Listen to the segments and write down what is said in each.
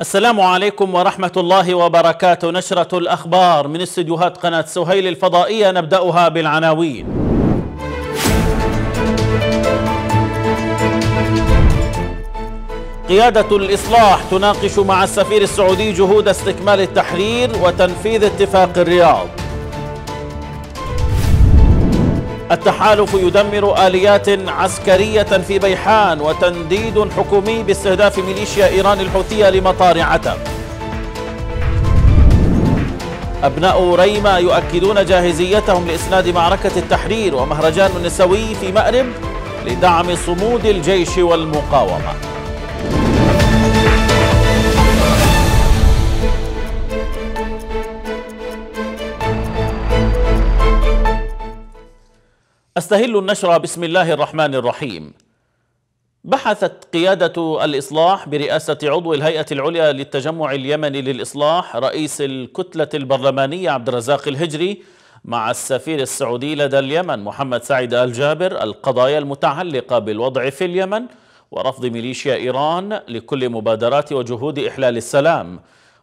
السلام عليكم ورحمة الله وبركاته نشرة الأخبار من استديوهات قناة سهيل الفضائية نبدأها بالعناوين قيادة الإصلاح تناقش مع السفير السعودي جهود استكمال التحرير وتنفيذ اتفاق الرياض التحالف يدمر آليات عسكرية في بيحان وتنديد حكومي باستهداف ميليشيا إيران الحوثية لمطار عتب أبناء ريما يؤكدون جاهزيتهم لإسناد معركة التحرير ومهرجان النسوي في مأرب لدعم صمود الجيش والمقاومة أستهل النشر بسم الله الرحمن الرحيم بحثت قيادة الإصلاح برئاسة عضو الهيئة العليا للتجمع اليمني للإصلاح رئيس الكتلة البرلمانية عبد الرزاق الهجري مع السفير السعودي لدى اليمن محمد سعيد الجابر القضايا المتعلقة بالوضع في اليمن ورفض ميليشيا إيران لكل مبادرات وجهود إحلال السلام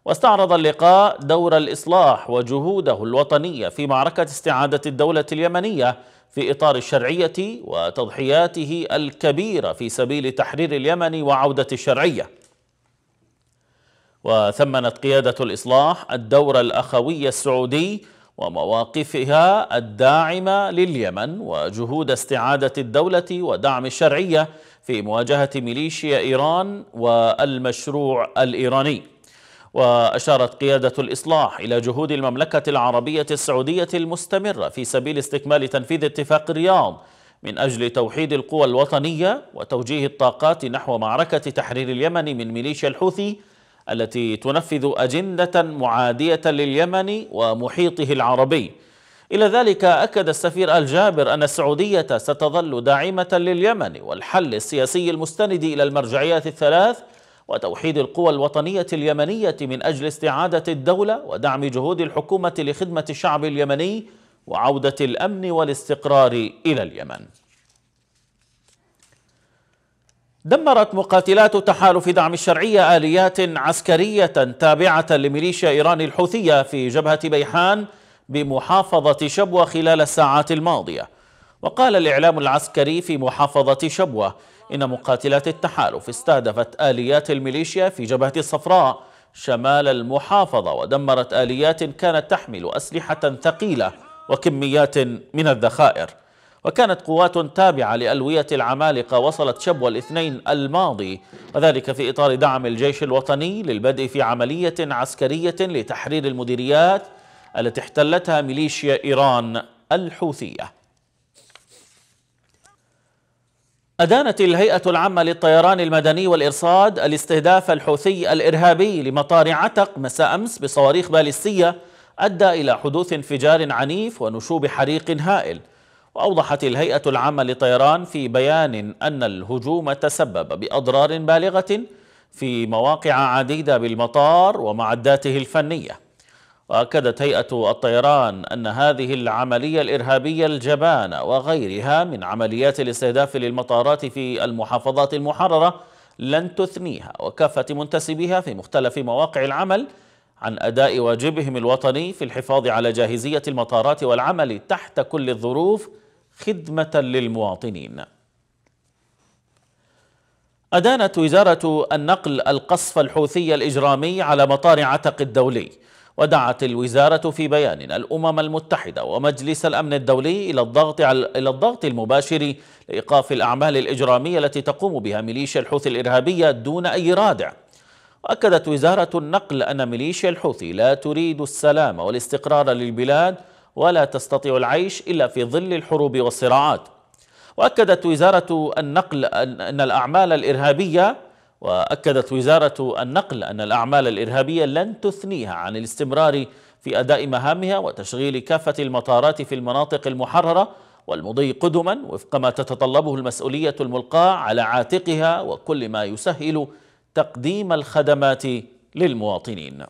واستعرض اللقاء دور الإصلاح وجهوده الوطنية في معركة استعادة الدولة اليمنية في إطار الشرعية وتضحياته الكبيرة في سبيل تحرير اليمن وعودة الشرعية وثمنت قيادة الإصلاح الدور الأخوي السعودي ومواقفها الداعمة لليمن وجهود استعادة الدولة ودعم الشرعية في مواجهة ميليشيا إيران والمشروع الإيراني وأشارت قيادة الإصلاح إلى جهود المملكة العربية السعودية المستمرة في سبيل استكمال تنفيذ اتفاق الرياض من أجل توحيد القوى الوطنية وتوجيه الطاقات نحو معركة تحرير اليمن من ميليشيا الحوثي التي تنفذ أجندة معادية لليمن ومحيطه العربي إلى ذلك أكد السفير الجابر أن السعودية ستظل داعمة لليمن والحل السياسي المستند إلى المرجعيات الثلاث وتوحيد القوى الوطنية اليمنية من أجل استعادة الدولة ودعم جهود الحكومة لخدمة الشعب اليمني وعودة الأمن والاستقرار إلى اليمن دمرت مقاتلات تحالف دعم الشرعية آليات عسكرية تابعة لميليشيا إيران الحوثية في جبهة بيحان بمحافظة شبوة خلال الساعات الماضية وقال الإعلام العسكري في محافظة شبوة إن مقاتلات التحالف استهدفت آليات الميليشيا في جبهة الصفراء شمال المحافظة ودمرت آليات كانت تحمل أسلحة ثقيلة وكميات من الذخائر وكانت قوات تابعة لألوية العمالقة وصلت شبوة الاثنين الماضي وذلك في إطار دعم الجيش الوطني للبدء في عملية عسكرية لتحرير المديريات التي احتلتها ميليشيا إيران الحوثية أدانت الهيئة العامة للطيران المدني والإرصاد الاستهداف الحوثي الإرهابي لمطار عتق مساء أمس بصواريخ باليستية أدى إلى حدوث انفجار عنيف ونشوب حريق هائل وأوضحت الهيئة العامة للطيران في بيان أن الهجوم تسبب بأضرار بالغة في مواقع عديدة بالمطار ومعداته الفنيه وأكدت هيئة الطيران أن هذه العملية الإرهابية الجبانة وغيرها من عمليات الاستهداف للمطارات في المحافظات المحررة لن تثنيها وكافة منتسبيها في مختلف مواقع العمل عن أداء واجبهم الوطني في الحفاظ على جاهزية المطارات والعمل تحت كل الظروف خدمة للمواطنين أدانت وزارة النقل القصف الحوثي الإجرامي على مطار عتق الدولي ودعت الوزارة في بيان الأمم المتحدة ومجلس الأمن الدولي إلى الضغط, على إلى الضغط المباشر لإيقاف الأعمال الإجرامية التي تقوم بها ميليشيا الحوثي الإرهابية دون أي رادع وأكدت وزارة النقل أن ميليشيا الحوثي لا تريد السلام والاستقرار للبلاد ولا تستطيع العيش إلا في ظل الحروب والصراعات وأكدت وزارة النقل أن الأعمال الإرهابية وأكدت وزارة النقل أن الأعمال الإرهابية لن تثنيها عن الاستمرار في أداء مهامها وتشغيل كافة المطارات في المناطق المحررة والمضي قدما وفق ما تتطلبه المسؤولية الملقاة على عاتقها وكل ما يسهل تقديم الخدمات للمواطنين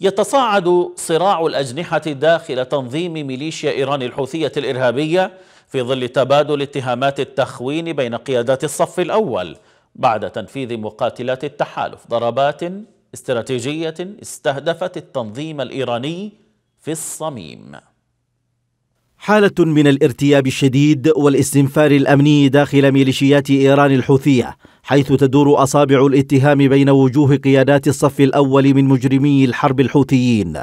يتصاعد صراع الأجنحة داخل تنظيم ميليشيا إيران الحوثية الإرهابية في ظل تبادل اتهامات التخوين بين قيادات الصف الأول بعد تنفيذ مقاتلات التحالف ضربات استراتيجية استهدفت التنظيم الإيراني في الصميم حالة من الارتياب الشديد والاستنفار الأمني داخل ميليشيات إيران الحوثية حيث تدور أصابع الاتهام بين وجوه قيادات الصف الأول من مجرمي الحرب الحوثيين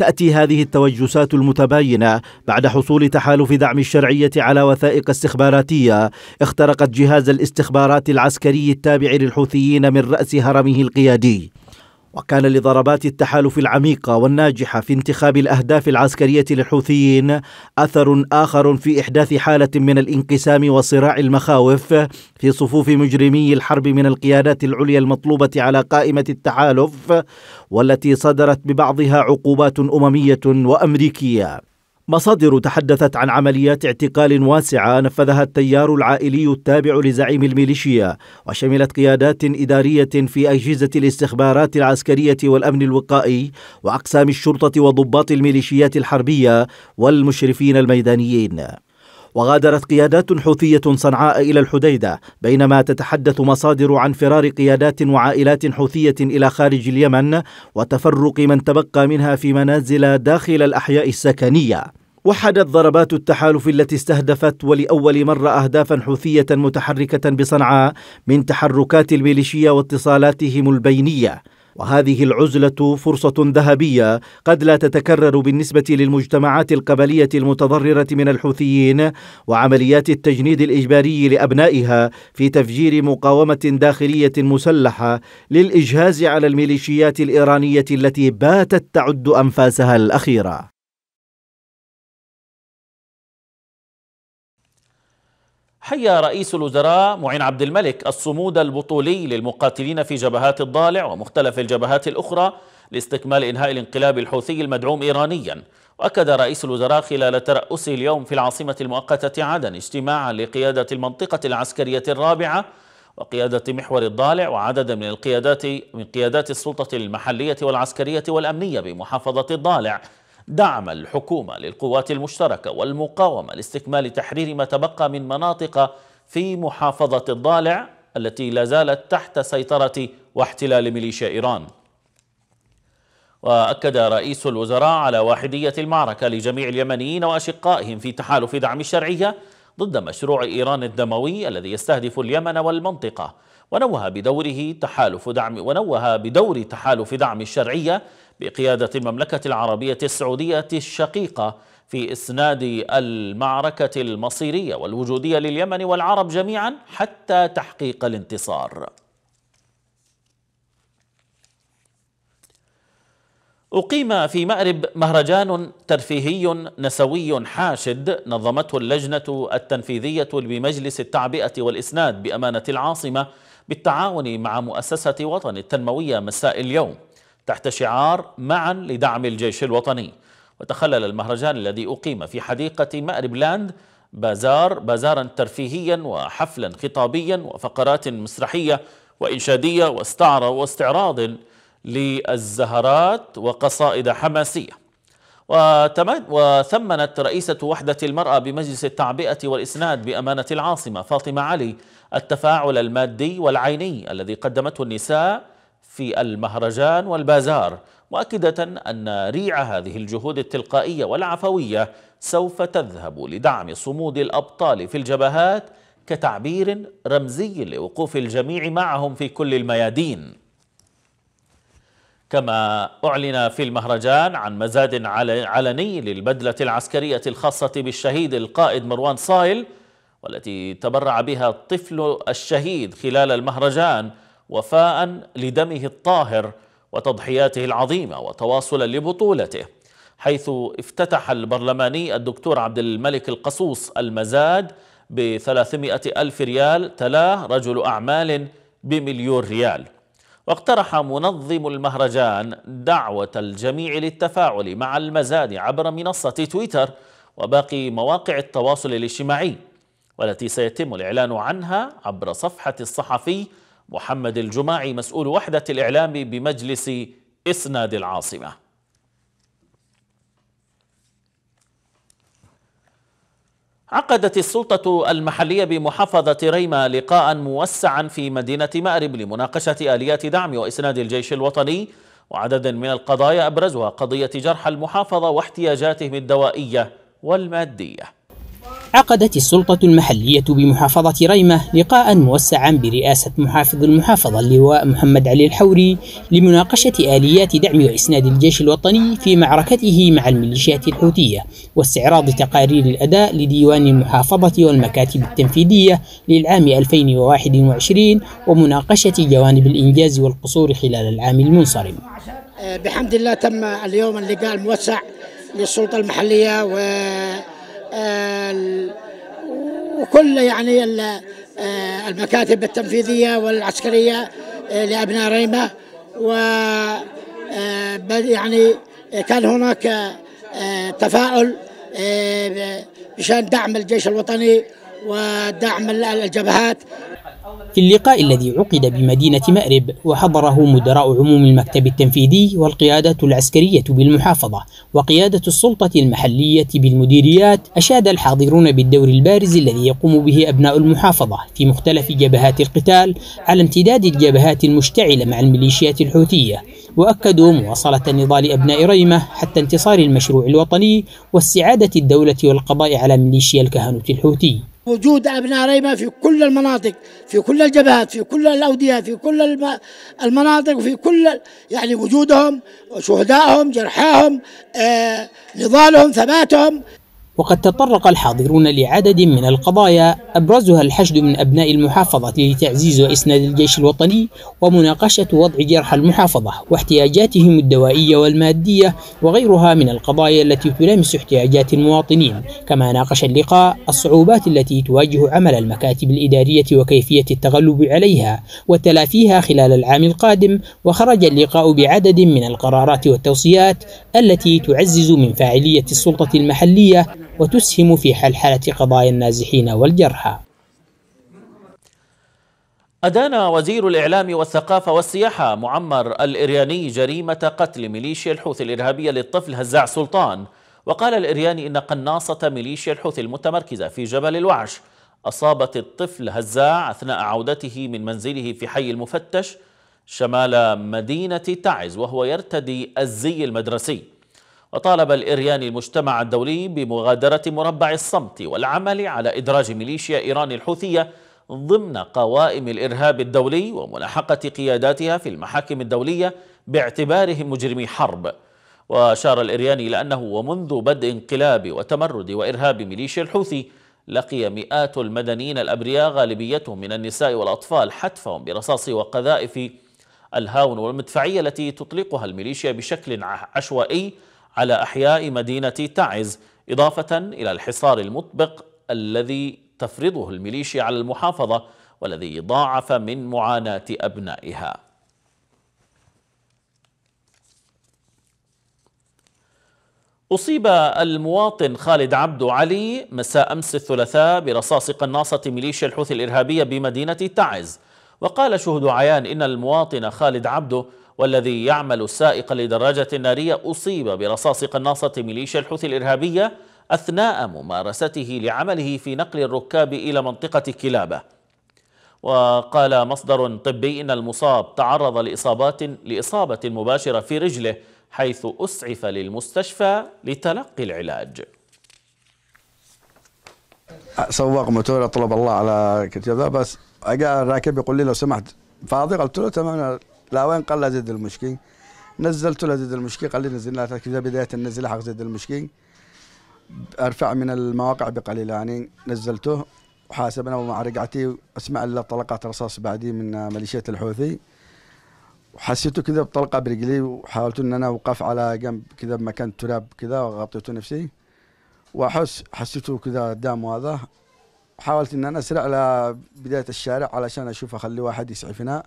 تأتي هذه التوجسات المتباينة بعد حصول تحالف دعم الشرعية على وثائق استخباراتية اخترقت جهاز الاستخبارات العسكري التابع للحوثيين من رأس هرمه القيادي وكان لضربات التحالف العميقة والناجحة في انتخاب الأهداف العسكرية للحوثيين أثر آخر في إحداث حالة من الانقسام وصراع المخاوف في صفوف مجرمي الحرب من القيادات العليا المطلوبة على قائمة التحالف والتي صدرت ببعضها عقوبات أممية وأمريكية مصادر تحدثت عن عمليات اعتقال واسعة نفذها التيار العائلي التابع لزعيم الميليشيا وشملت قيادات إدارية في أجهزة الاستخبارات العسكرية والأمن الوقائي وأقسام الشرطة وضباط الميليشيات الحربية والمشرفين الميدانيين وغادرت قيادات حوثية صنعاء إلى الحديدة بينما تتحدث مصادر عن فرار قيادات وعائلات حوثية إلى خارج اليمن وتفرق من تبقى منها في منازل داخل الأحياء السكنية وحدت ضربات التحالف التي استهدفت ولأول مرة أهدافا حوثية متحركة بصنعاء من تحركات الميليشيا واتصالاتهم البينية وهذه العزلة فرصة ذهبية قد لا تتكرر بالنسبة للمجتمعات القبلية المتضررة من الحوثيين وعمليات التجنيد الإجباري لأبنائها في تفجير مقاومة داخلية مسلحة للإجهاز على الميليشيات الإيرانية التي باتت تعد أنفاسها الأخيرة حيا رئيس الوزراء معين عبد الملك الصمود البطولي للمقاتلين في جبهات الضالع ومختلف الجبهات الأخرى لاستكمال إنهاء الانقلاب الحوثي المدعوم إيرانيا وأكد رئيس الوزراء خلال ترأسه اليوم في العاصمة المؤقتة عدن اجتماعا لقيادة المنطقة العسكرية الرابعة وقيادة محور الضالع وعدد من القيادات من قيادات السلطة المحلية والعسكرية والأمنية بمحافظة الضالع دعم الحكومة للقوات المشتركة والمقاومة لاستكمال تحرير ما تبقى من مناطق في محافظة الضالع التي لا زالت تحت سيطرة واحتلال ميليشيا إيران وأكد رئيس الوزراء على واحدية المعركة لجميع اليمنيين وأشقائهم في تحالف دعم الشرعية ضد مشروع إيران الدموي الذي يستهدف اليمن والمنطقة ونوه بدوره تحالف دعم ونوه بدور تحالف دعم الشرعية بقيادة المملكة العربية السعودية الشقيقة في إسناد المعركة المصيرية والوجودية لليمن والعرب جميعا حتى تحقيق الانتصار أقيم في مأرب مهرجان ترفيهي نسوي حاشد نظمته اللجنة التنفيذية بمجلس التعبئة والإسناد بأمانة العاصمة بالتعاون مع مؤسسة وطن التنموية مساء اليوم تحت شعار معا لدعم الجيش الوطني وتخلل المهرجان الذي أقيم في حديقة مأرب لاند بازار بازارا ترفيهيا وحفلا خطابيا وفقرات مسرحية وإنشادية واستعرض واستعراض للزهرات وقصائد حماسية وثمنت رئيسة وحدة المرأة بمجلس التعبئة والإسناد بأمانة العاصمة فاطمة علي التفاعل المادي والعيني الذي قدمته النساء في المهرجان والبازار مؤكدة أن ريع هذه الجهود التلقائية والعفوية سوف تذهب لدعم صمود الأبطال في الجبهات كتعبير رمزي لوقوف الجميع معهم في كل الميادين كما أعلن في المهرجان عن مزاد علني للبدلة العسكرية الخاصة بالشهيد القائد مروان صايل والتي تبرع بها الطفل الشهيد خلال المهرجان وفاء لدمه الطاهر وتضحياته العظيمة وتواصلا لبطولته حيث افتتح البرلماني الدكتور عبد الملك القصوص المزاد ب ألف ريال تلاه رجل أعمال بمليون ريال واقترح منظم المهرجان دعوة الجميع للتفاعل مع المزاد عبر منصة تويتر وباقي مواقع التواصل الاجتماعي والتي سيتم الإعلان عنها عبر صفحة الصحفي محمد الجماعي مسؤول وحدة الإعلام بمجلس إسناد العاصمة عقدت السلطة المحلية بمحافظة ريمة لقاء موسعا في مدينة مأرب لمناقشة آليات دعم وإسناد الجيش الوطني وعدد من القضايا أبرزها قضية جرح المحافظة واحتياجاتهم الدوائية والمادية عقدت السلطة المحلية بمحافظة ريمة لقاء موسعا برئاسة محافظ المحافظة اللواء محمد علي الحوري لمناقشة آليات دعم وإسناد الجيش الوطني في معركته مع الميليشيات الحوثية واستعراض تقارير الأداء لديوان المحافظة والمكاتب التنفيذية للعام 2021 ومناقشة جوانب الإنجاز والقصور خلال العام المنصرم بحمد الله تم اليوم اللقاء الموسع للسلطة المحلية و آه، وكل يعني آه، المكاتب التنفيذية والعسكرية آه، لأبناء ريمة و يعني كان هناك تفاؤل بشان دعم الجيش الوطني ودعم الجبهات في اللقاء الذي عقد بمدينة مأرب وحضره مدراء عموم المكتب التنفيذي والقيادة العسكرية بالمحافظة وقيادة السلطة المحلية بالمديريات أشاد الحاضرون بالدور البارز الذي يقوم به أبناء المحافظة في مختلف جبهات القتال على امتداد الجبهات المشتعلة مع الميليشيات الحوثية وأكدوا مواصلة نضال أبناء ريمة حتى انتصار المشروع الوطني واستعادة الدولة والقضاء على ميليشيا الكهنوت الحوثي وجود أبناء ريمة في كل المناطق في كل الجبهات في كل الأودية في كل المناطق في كل يعني وجودهم وشهدائهم جرحاهم آه، نضالهم ثباتهم وقد تطرق الحاضرون لعدد من القضايا أبرزها الحشد من أبناء المحافظة لتعزيز وإسناد الجيش الوطني ومناقشة وضع جرح المحافظة واحتياجاتهم الدوائية والمادية وغيرها من القضايا التي تلامس احتياجات المواطنين كما ناقش اللقاء الصعوبات التي تواجه عمل المكاتب الإدارية وكيفية التغلب عليها وتلافيها خلال العام القادم وخرج اللقاء بعدد من القرارات والتوصيات التي تعزز من فاعلية السلطة المحلية وتسهم في حلحلة قضايا النازحين والجرحى أدان وزير الإعلام والثقافة والسياحة معمر الإرياني جريمة قتل ميليشيا الحوثي الإرهابية للطفل هزاع سلطان وقال الإرياني إن قناصة ميليشيا الحوثي المتمركزة في جبل الوعش أصابت الطفل هزاع أثناء عودته من منزله في حي المفتش شمال مدينة تعز وهو يرتدي الزي المدرسي وطالب الإرياني المجتمع الدولي بمغادرة مربع الصمت والعمل على إدراج ميليشيا إيران الحوثية ضمن قوائم الإرهاب الدولي وملاحقة قياداتها في المحاكم الدولية باعتبارهم مجرمي حرب وأشار الإرياني إلى أنه ومنذ بدء انقلاب وتمرد وإرهاب ميليشيا الحوثي لقي مئات المدنيين الأبرياء غالبيتهم من النساء والأطفال حتفهم برصاص وقذائف الهاون والمدفعية التي تطلقها الميليشيا بشكل عشوائي على أحياء مدينة تعز إضافة إلى الحصار المطبق الذي تفرضه الميليشيا على المحافظة والذي ضاعف من معاناة أبنائها أصيب المواطن خالد عبد علي مساء أمس الثلاثاء برصاص قناصة ميليشيا الحوثي الإرهابية بمدينة تعز وقال شهد عيان إن المواطن خالد عبدو والذي يعمل سائقا لدراجة نارية أصيب برصاص قناصة ميليشيا الحوثي الإرهابية أثناء ممارسته لعمله في نقل الركاب إلى منطقة كلابة وقال مصدر طبي إن المصاب تعرض لإصابات لإصابة مباشرة في رجله حيث أسعف للمستشفى لتلقي العلاج سواق موتور طلب الله على كذا بس اجى الراكب يقول لي لو سمحت فاضي قلت له تمام لا وين قال زيد المشكي نزلت له زيد المشكي قال لي نزلنا كذا بداية النزل حق زيد المشكي ارفع من المواقع بقليل يعني نزلته وحاسبنا ومع رقعتي اسمع الا طلقات رصاص بعدي من ميليشيات الحوثي وحسيته كذا بطلقه برجلي وحاولت ان انا اوقف على جنب كذا بمكان تراب كذا وغطيت نفسي واحس حسيته كذا دام هذا حاولت ان انا اسرع لبدايه الشارع علشان اشوف اخلي واحد يسعفنا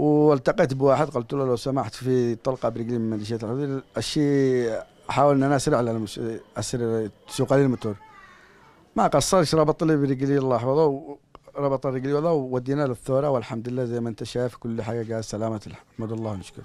والتقيت بواحد قلت له لو سمحت في طلقه برجلي من ميليشيات الحدود الشيء حاول ان اسرع على المش... اسرع سوق عليه الموتور ما قصرش ربط لي برجلي الله يحفظه ربط رجلي والله ودينا للثوره والحمد لله زي ما انت شايف كل حاجه قال سلامه الحمد لله ونشكره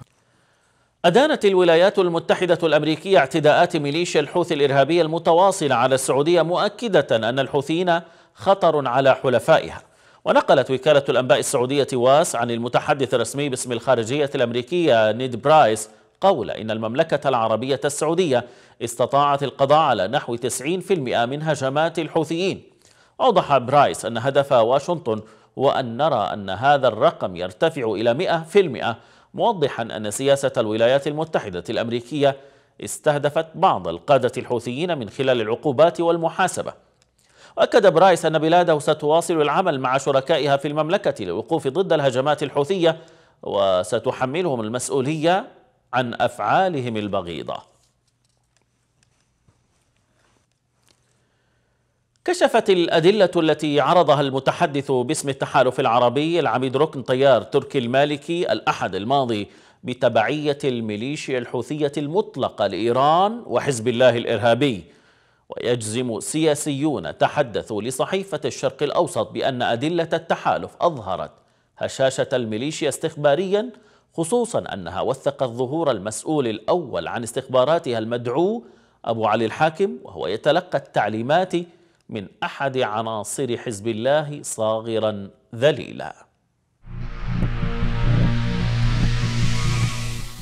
أدانت الولايات المتحدة الأمريكية اعتداءات ميليشيا الحوثي الإرهابية المتواصلة على السعودية مؤكدة أن الحوثيين خطر على حلفائها ونقلت وكالة الأنباء السعودية واس عن المتحدث الرسمي باسم الخارجية الأمريكية نيد برايس قول إن المملكة العربية السعودية استطاعت القضاء على نحو 90% من هجمات الحوثيين أوضح برايس أن هدف واشنطن هو أن نرى أن هذا الرقم يرتفع إلى 100% موضحا أن سياسة الولايات المتحدة الأمريكية استهدفت بعض القادة الحوثيين من خلال العقوبات والمحاسبة وأكد برايس أن بلاده ستواصل العمل مع شركائها في المملكة للوقوف ضد الهجمات الحوثية وستحملهم المسؤولية عن أفعالهم البغيضة كشفت الأدلة التي عرضها المتحدث باسم التحالف العربي العميد ركن طيار تركي المالكي الأحد الماضي بتبعية الميليشيا الحوثية المطلقة لإيران وحزب الله الإرهابي ويجزم سياسيون تحدثوا لصحيفة الشرق الأوسط بأن أدلة التحالف أظهرت هشاشة الميليشيا استخباريا خصوصا أنها وثقت ظهور المسؤول الأول عن استخباراتها المدعو أبو علي الحاكم وهو يتلقى التعليمات من أحد عناصر حزب الله صاغرا ذليلا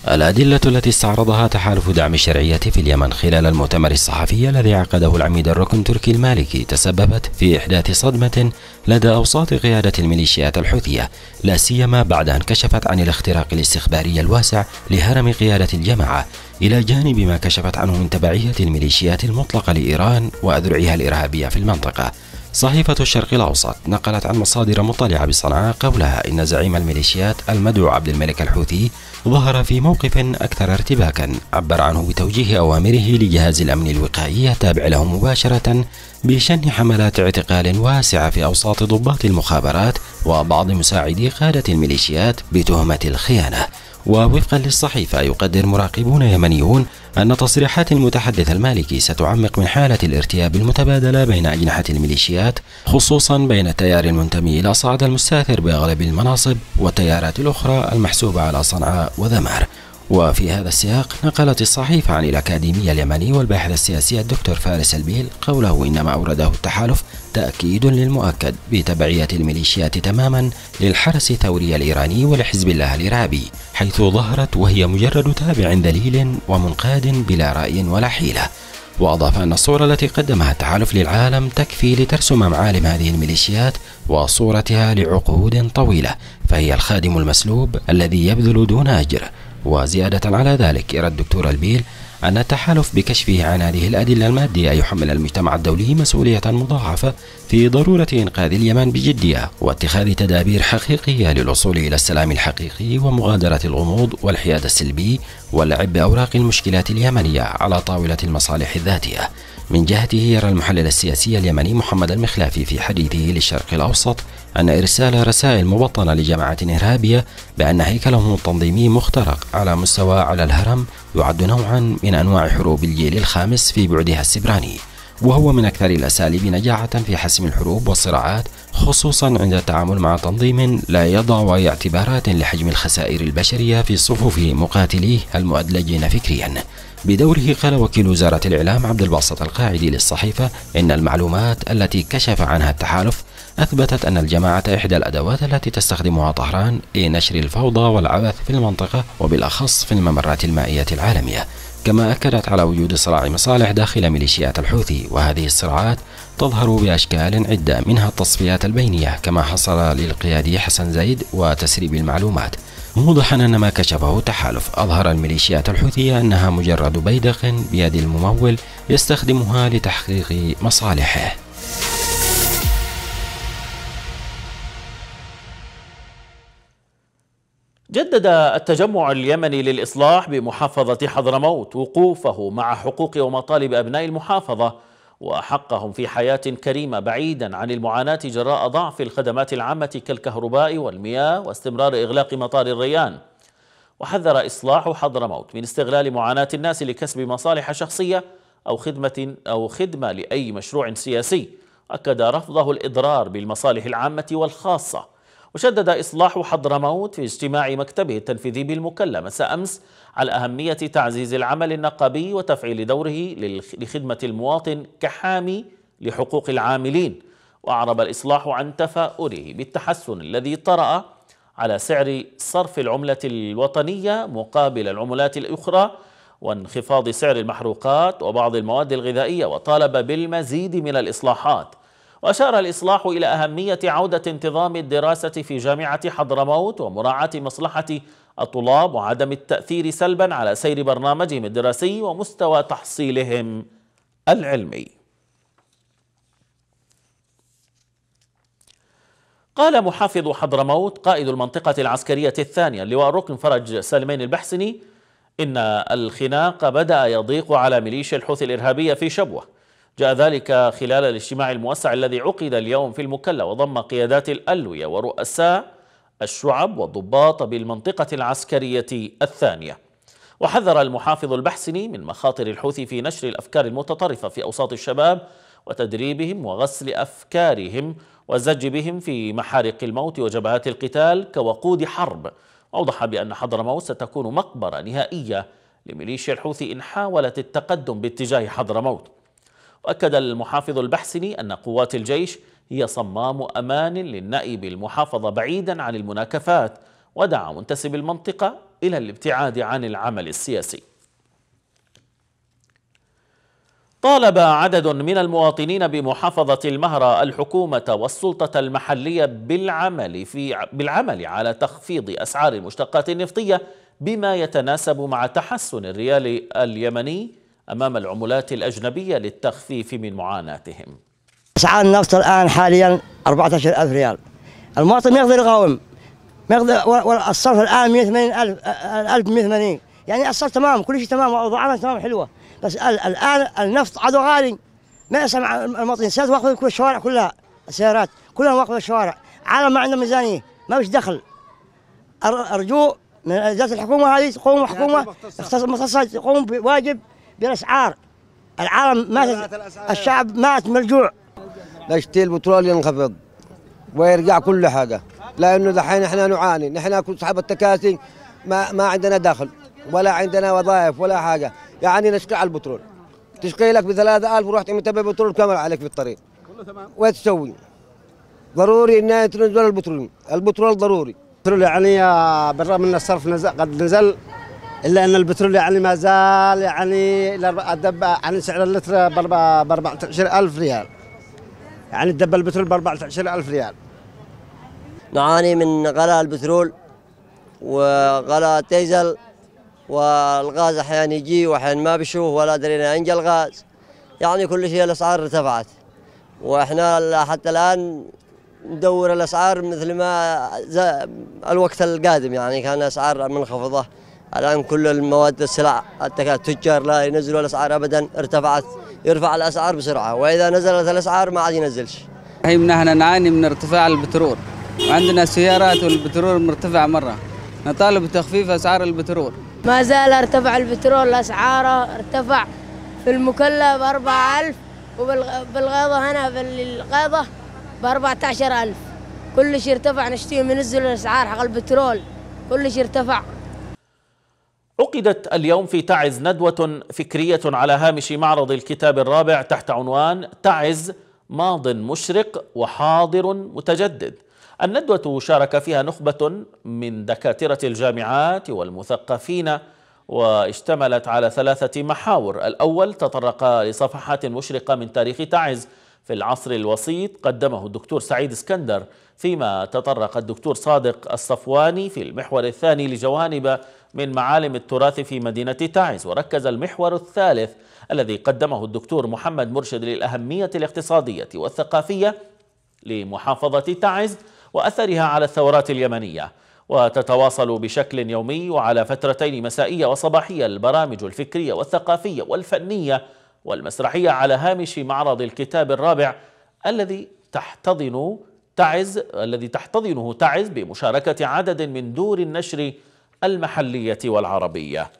الأدلة التي استعرضها تحالف دعم الشرعية في اليمن خلال المؤتمر الصحفي الذي عقده العميد الركن تركي المالكي تسببت في إحداث صدمة لدى أوساط قيادة الميليشيات الحوثية لا سيما بعد أن كشفت عن الاختراق الاستخباري الواسع لهرم قيادة الجماعة إلى جانب ما كشفت عنه من تبعية الميليشيات المطلقة لإيران وأذرعها الإرهابية في المنطقة صحيفة الشرق الأوسط نقلت عن مصادر مطلعة بصنعاء قولها إن زعيم الميليشيات المدعو عبد الملك الحوثي ظهر في موقف أكثر ارتباكا عبر عنه بتوجيه أوامره لجهاز الأمن الوقائي التابع له مباشرة بشن حملات اعتقال واسعة في أوساط ضباط المخابرات وبعض مساعدي قادة الميليشيات بتهمة الخيانة ووفقا للصحيفة يقدر مراقبون يمنيون أن تصريحات المتحدث المالكي ستعمق من حالة الارتياب المتبادلة بين أجنحة الميليشيات خصوصا بين التيار المنتمي إلى صعد المستاثر بأغلب المناصب والتيارات الأخرى المحسوبة على صنعاء وذمار وفي هذا السياق نقلت الصحيفة عن الأكاديمية اليمني والباحث السياسي الدكتور فارس البيل قوله إنما أورده التحالف تأكيد للمؤكد بتبعية الميليشيات تماما للحرس الثوري الإيراني ولحزب الله الإرهابي حيث ظهرت وهي مجرد تابع ذليل ومنقاد بلا رأي ولا حيلة وأضاف أن الصورة التي قدمها التحالف للعالم تكفي لترسم معالم هذه الميليشيات وصورتها لعقود طويلة فهي الخادم المسلوب الذي يبذل دون أجر وزيادة على ذلك يرى الدكتور البيل أن التحالف بكشفه عن هذه الأدلة المادية يحمل المجتمع الدولي مسؤولية مضاعفة في ضرورة إنقاذ اليمن بجدية واتخاذ تدابير حقيقية للوصول إلى السلام الحقيقي ومغادرة الغموض والحياد السلبي ولعب أوراق المشكلات اليمنية على طاولة المصالح الذاتية من جهته يرى المحلل السياسي اليمني محمد المخلافي في حديثه للشرق الأوسط أن إرسال رسائل مبطنة لجماعة إرهابية بأن هيكلهم التنظيمي مخترق على مستوى على الهرم يعد نوعا من أنواع حروب الجيل الخامس في بعدها السبراني وهو من أكثر الأساليب نجاعة في حسم الحروب والصراعات خصوصا عند التعامل مع تنظيم لا يضع أي اعتبارات لحجم الخسائر البشرية في صفوف مقاتليه المؤدلجين فكريا بدوره قال وكيل وزارة الإعلام عبد الباسط القاعدي للصحيفة إن المعلومات التي كشف عنها التحالف أثبتت أن الجماعة إحدى الأدوات التي تستخدمها طهران لنشر الفوضى والعبث في المنطقة وبالأخص في الممرات المائية العالمية كما أكدت على وجود صراع مصالح داخل ميليشيات الحوثي وهذه الصراعات تظهر بأشكال عدة منها التصفيات البينية كما حصل للقيادي حسن زيد وتسريب المعلومات موضحا أن ما كشفه تحالف أظهر الميليشيات الحوثية أنها مجرد بيدق بيد الممول يستخدمها لتحقيق مصالحه جدد التجمع اليمني للإصلاح بمحافظة حضرموت وقوفه مع حقوق ومطالب أبناء المحافظة وحقهم في حياة كريمة بعيدا عن المعاناة جراء ضعف الخدمات العامة كالكهرباء والمياه واستمرار إغلاق مطار الريان وحذر إصلاح حضرموت من استغلال معاناة الناس لكسب مصالح شخصية أو خدمة, أو خدمة لأي مشروع سياسي أكد رفضه الإضرار بالمصالح العامة والخاصة وشدد إصلاح حضرموت في اجتماع مكتبه التنفيذي بالمكلا مساء أمس على أهمية تعزيز العمل النقابي وتفعيل دوره لخدمة المواطن كحامي لحقوق العاملين وأعرب الإصلاح عن تفاؤله بالتحسن الذي طرأ على سعر صرف العملة الوطنية مقابل العملات الأخرى وانخفاض سعر المحروقات وبعض المواد الغذائية وطالب بالمزيد من الإصلاحات وأشار الإصلاح إلى أهمية عودة انتظام الدراسة في جامعة حضرموت ومراعاة مصلحة الطلاب وعدم التأثير سلبا على سير برنامجهم الدراسي ومستوى تحصيلهم العلمي قال محافظ حضرموت قائد المنطقة العسكرية الثانية اللواء ركن فرج سلمين البحسني إن الخناق بدأ يضيق على ميليشيا الحوثي الإرهابية في شبوة جاء ذلك خلال الاجتماع الموسع الذي عقد اليوم في المكلا وضم قيادات الألوية ورؤساء الشعب والضباط بالمنطقة العسكرية الثانية وحذر المحافظ البحسني من مخاطر الحوثي في نشر الأفكار المتطرفة في أوساط الشباب وتدريبهم وغسل أفكارهم والزج بهم في محارق الموت وجبهات القتال كوقود حرب أوضح بأن حضرموت ستكون مقبرة نهائية لميليشيا الحوثي إن حاولت التقدم باتجاه حضرموت وأكد المحافظ البحسني أن قوات الجيش هي صمام أمان للنائب المحافظة بعيدا عن المناكفات ودعا منتسب المنطقة إلى الابتعاد عن العمل السياسي طالب عدد من المواطنين بمحافظة المهرة الحكومة والسلطة المحلية بالعمل في بالعمل على تخفيض أسعار المشتقات النفطية بما يتناسب مع تحسن الريال اليمني أمام العملات الأجنبية للتخفيف من معاناتهم أسعار النفط الآن حاليا 14000 ريال المواطن ما يقدر يقاوم ما يقدر والصرف الآن 180000 1180 يعني الصرف تمام كل شيء تمام وأوضاعنا تمام حلوة بس الآن النفط عدو غالي ما يسمع المواطن السيارات واقفة كل الشوارع كلها السيارات كلها واقفة الشوارع عالم ما عنده ميزانية ما فيش دخل أرجو من ذات الحكومة هذه تقوم حكومة يعني مختصة تقوم بواجب بالاسعار العالم ما الشعب مات من الجوع نشتي البترول ينخفض ويرجع كل حاجه لانه دحين احنا نعاني نحن اصحاب التكاسي ما ما عندنا دخل ولا عندنا وظائف ولا حاجه يعني نشقي على البترول تشقي لك ب 3000 ورحت متبع بترول كامل عليك في الطريق كله تمام ضروري ان تنزل البترول البترول ضروري البترول يعني آه، بالرغم ان الصرف نزل قد نزل الا ان البترول يعني ما زال يعني الدب يعني سعر اللتر ب 14000 ريال يعني الدب البترول ب 14000 ريال نعاني من غلاء البترول وغلاء الديزل والغاز احيانا يجي واحيانا ما بشوف ولا درينا انجى الغاز يعني كل شيء الاسعار ارتفعت واحنا حتى الان ندور الاسعار مثل ما الوقت القادم يعني كان اسعار منخفضه الان كل المواد السلع التجار لا ينزلوا الاسعار ابدا ارتفعت يرفع الاسعار بسرعه واذا نزلت الاسعار ما عاد ينزلش هي احنا نعاني من ارتفاع البترول عندنا سيارات والبترول مرتفع مره نطالب بتخفيف اسعار البترول ما زال ارتفع البترول اسعاره ارتفع في المكلة ب 4000 وبالغيضة هنا في الغيضة ب 14000 كلش ارتفع نشتيه منزل الاسعار حق البترول كلش ارتفع عقدت اليوم في تعز ندوة فكرية على هامش معرض الكتاب الرابع تحت عنوان تعز ماض مشرق وحاضر متجدد الندوة شارك فيها نخبة من دكاترة الجامعات والمثقفين واشتملت على ثلاثة محاور الأول تطرق لصفحات مشرقة من تاريخ تعز في العصر الوسيط قدمه الدكتور سعيد اسكندر فيما تطرق الدكتور صادق الصفواني في المحور الثاني لجوانب من معالم التراث في مدينة تعز وركز المحور الثالث الذي قدمه الدكتور محمد مرشد للأهمية الاقتصادية والثقافية لمحافظة تعز وأثرها على الثورات اليمنية وتتواصل بشكل يومي وعلى فترتين مسائية وصباحية البرامج الفكرية والثقافية والفنية والمسرحية على هامش معرض الكتاب الرابع الذي تحتضن تعز الذي تحتضنه تعز بمشاركة عدد من دور النشر المحلية والعربية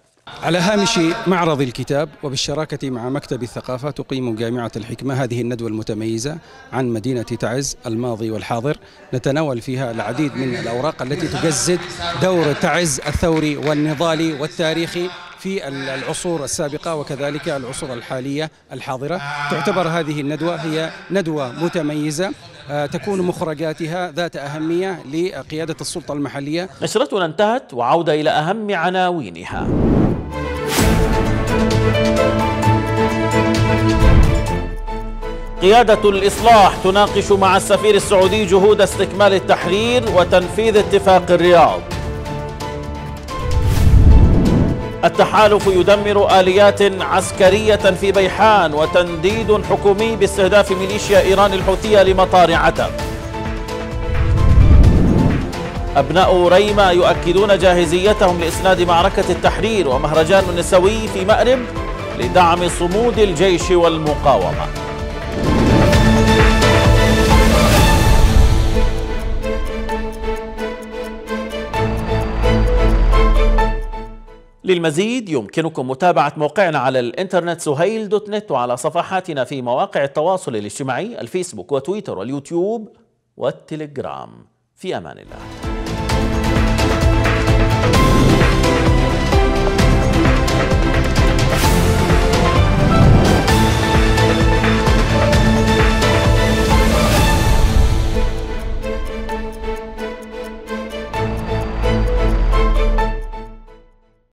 على هامش معرض الكتاب وبالشراكة مع مكتب الثقافة تقيم جامعة الحكمة هذه الندوة المتميزة عن مدينة تعز الماضي والحاضر نتناول فيها العديد من الأوراق التي تجسد دور تعز الثوري والنضالي والتاريخي في العصور السابقة وكذلك العصور الحالية الحاضرة تعتبر هذه الندوة هي ندوة متميزة آه، تكون مخرجاتها ذات أهمية لقيادة السلطة المحلية نشرتنا انتهت وعودة إلى أهم عناوينها قيادة الإصلاح تناقش مع السفير السعودي جهود استكمال التحرير وتنفيذ اتفاق الرياض التحالف يدمر آليات عسكرية في بيحان وتنديد حكومي باستهداف ميليشيا إيران الحوثية لمطار عتب أبناء ريما يؤكدون جاهزيتهم لإسناد معركة التحرير ومهرجان النسوي في مأرب لدعم صمود الجيش والمقاومة للمزيد يمكنكم متابعة موقعنا على الانترنت سهيل دوت نت وعلى صفحاتنا في مواقع التواصل الاجتماعي الفيسبوك وتويتر واليوتيوب والتليجرام في أمان الله